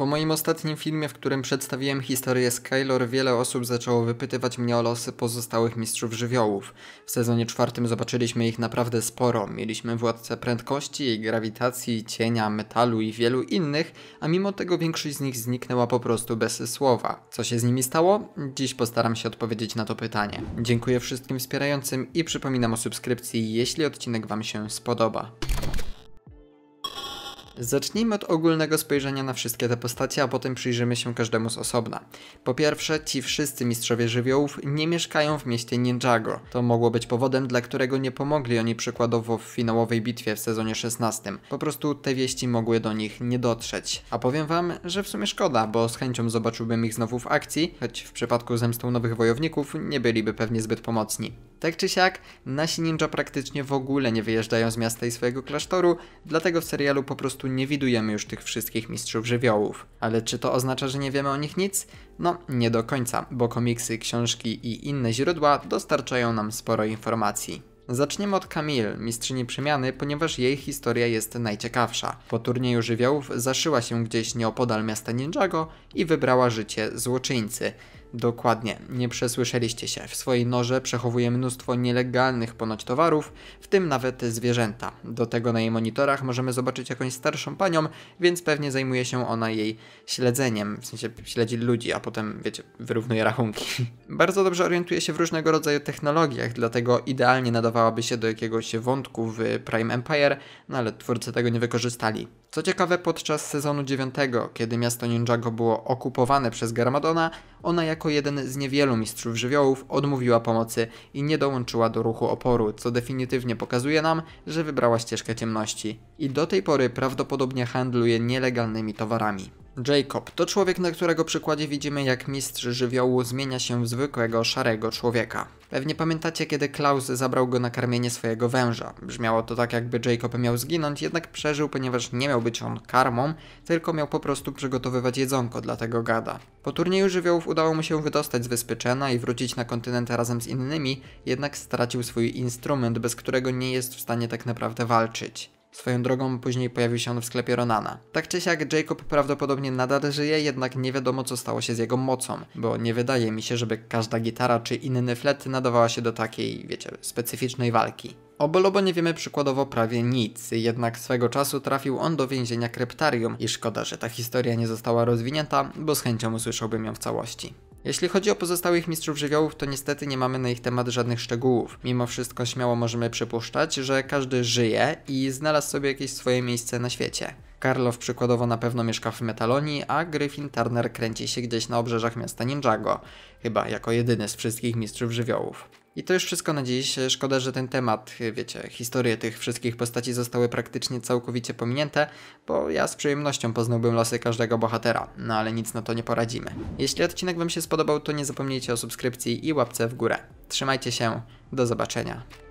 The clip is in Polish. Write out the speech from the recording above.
Po moim ostatnim filmie, w którym przedstawiłem historię Skylor, wiele osób zaczęło wypytywać mnie o losy pozostałych mistrzów żywiołów. W sezonie czwartym zobaczyliśmy ich naprawdę sporo. Mieliśmy władcę prędkości, grawitacji, cienia, metalu i wielu innych, a mimo tego większość z nich zniknęła po prostu bez słowa. Co się z nimi stało? Dziś postaram się odpowiedzieć na to pytanie. Dziękuję wszystkim wspierającym i przypominam o subskrypcji, jeśli odcinek Wam się spodoba. Zacznijmy od ogólnego spojrzenia na wszystkie te postacie, a potem przyjrzymy się każdemu z osobna. Po pierwsze, ci wszyscy mistrzowie żywiołów nie mieszkają w mieście Ninjago. To mogło być powodem, dla którego nie pomogli oni przykładowo w finałowej bitwie w sezonie 16. Po prostu te wieści mogły do nich nie dotrzeć. A powiem wam, że w sumie szkoda, bo z chęcią zobaczyłbym ich znowu w akcji, choć w przypadku zemstą nowych wojowników nie byliby pewnie zbyt pomocni. Tak czy siak, nasi ninja praktycznie w ogóle nie wyjeżdżają z miasta i swojego klasztoru, dlatego w serialu po prostu nie widujemy już tych wszystkich mistrzów żywiołów. Ale czy to oznacza, że nie wiemy o nich nic? No, nie do końca, bo komiksy, książki i inne źródła dostarczają nam sporo informacji. Zaczniemy od Camille, mistrzyni przemiany, ponieważ jej historia jest najciekawsza. Po turnieju żywiołów zaszyła się gdzieś nieopodal miasta Ninjago i wybrała życie złoczyńcy. Dokładnie, nie przesłyszeliście się. W swojej norze przechowuje mnóstwo nielegalnych ponoć towarów, w tym nawet zwierzęta. Do tego na jej monitorach możemy zobaczyć jakąś starszą panią, więc pewnie zajmuje się ona jej śledzeniem, w sensie śledzi ludzi, a potem, wiecie, wyrównuje rachunki. Bardzo dobrze orientuje się w różnego rodzaju technologiach, dlatego idealnie nadawałaby się do jakiegoś wątku w Prime Empire, no ale twórcy tego nie wykorzystali. Co ciekawe, podczas sezonu 9, kiedy miasto Ninjago było okupowane przez Garmadona, ona jako jeden z niewielu mistrzów żywiołów odmówiła pomocy i nie dołączyła do ruchu oporu, co definitywnie pokazuje nam, że wybrała ścieżkę ciemności. I do tej pory prawdopodobnie handluje nielegalnymi towarami. Jacob to człowiek, na którego przykładzie widzimy, jak mistrz żywiołu zmienia się w zwykłego, szarego człowieka. Pewnie pamiętacie, kiedy Klaus zabrał go na karmienie swojego węża. Brzmiało to tak, jakby Jacob miał zginąć, jednak przeżył, ponieważ nie miał być on karmą, tylko miał po prostu przygotowywać jedzonko dla tego gada. Po turnieju żywiołów udało mu się wydostać z wyspy Chena i wrócić na kontynent razem z innymi, jednak stracił swój instrument, bez którego nie jest w stanie tak naprawdę walczyć. Swoją drogą później pojawił się on w sklepie Ronana. Tak czy siak Jacob prawdopodobnie nadal żyje, jednak nie wiadomo co stało się z jego mocą, bo nie wydaje mi się, żeby każda gitara czy inny flet nadawała się do takiej, wiecie, specyficznej walki. O Bolobo nie wiemy przykładowo prawie nic, jednak swego czasu trafił on do więzienia kryptarium i szkoda, że ta historia nie została rozwinięta, bo z chęcią usłyszałbym ją w całości. Jeśli chodzi o pozostałych mistrzów żywiołów, to niestety nie mamy na ich temat żadnych szczegółów. Mimo wszystko śmiało możemy przypuszczać, że każdy żyje i znalazł sobie jakieś swoje miejsce na świecie. Karlow przykładowo na pewno mieszka w Metalonii, a Griffin Turner kręci się gdzieś na obrzeżach miasta Ninjago, chyba jako jedyny z wszystkich mistrzów żywiołów. I to już wszystko na dziś. Szkoda, że ten temat, wiecie, historie tych wszystkich postaci zostały praktycznie całkowicie pominięte, bo ja z przyjemnością poznałbym losy każdego bohatera, no ale nic na to nie poradzimy. Jeśli odcinek Wam się spodobał, to nie zapomnijcie o subskrypcji i łapce w górę. Trzymajcie się, do zobaczenia.